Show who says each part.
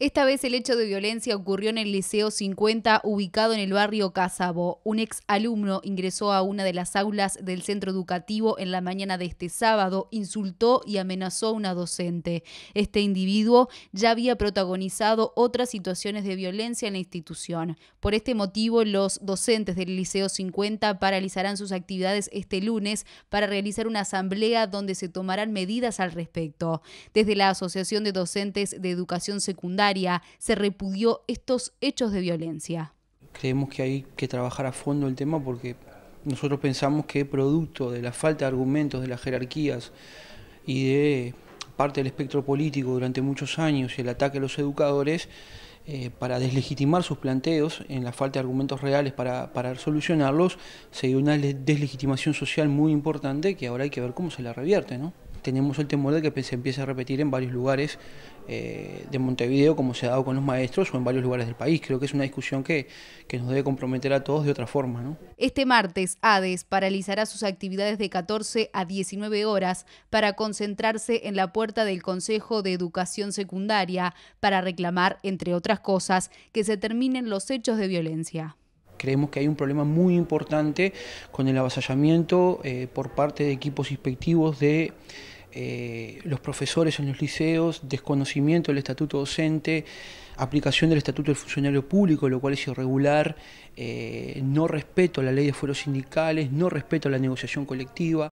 Speaker 1: Esta vez el hecho de violencia ocurrió en el Liceo 50 ubicado en el barrio Casabo. Un ex alumno ingresó a una de las aulas del centro educativo en la mañana de este sábado, insultó y amenazó a una docente. Este individuo ya había protagonizado otras situaciones de violencia en la institución. Por este motivo, los docentes del Liceo 50 paralizarán sus actividades este lunes para realizar una asamblea donde se tomarán medidas al respecto. Desde la Asociación de Docentes de Educación Secundaria, se repudió estos hechos de violencia.
Speaker 2: Creemos que hay que trabajar a fondo el tema porque nosotros pensamos que producto de la falta de argumentos de las jerarquías y de parte del espectro político durante muchos años y el ataque a los educadores, eh, para deslegitimar sus planteos, en la falta de argumentos reales para, para solucionarlos, se dio una deslegitimación social muy importante que ahora hay que ver cómo se la revierte. ¿no? tenemos el temor de que se empiece a repetir en varios lugares eh, de Montevideo, como se ha dado con los maestros, o en varios lugares del país. Creo que es una discusión que, nos debe comprometer a todos de otra forma.
Speaker 1: Este martes, ADES paralizará sus actividades de 14 a 19 horas para concentrarse en la puerta del Consejo de Educación Secundaria para reclamar, entre otras cosas, que se terminen los hechos de violencia.
Speaker 2: Creemos que hay un problema muy importante con el avasallamiento eh, por parte de equipos inspectivos de eh, los profesores en los liceos, desconocimiento del estatuto docente, aplicación del estatuto del funcionario público, lo cual es irregular, eh, no respeto a la ley de fueros sindicales, no respeto a la negociación colectiva.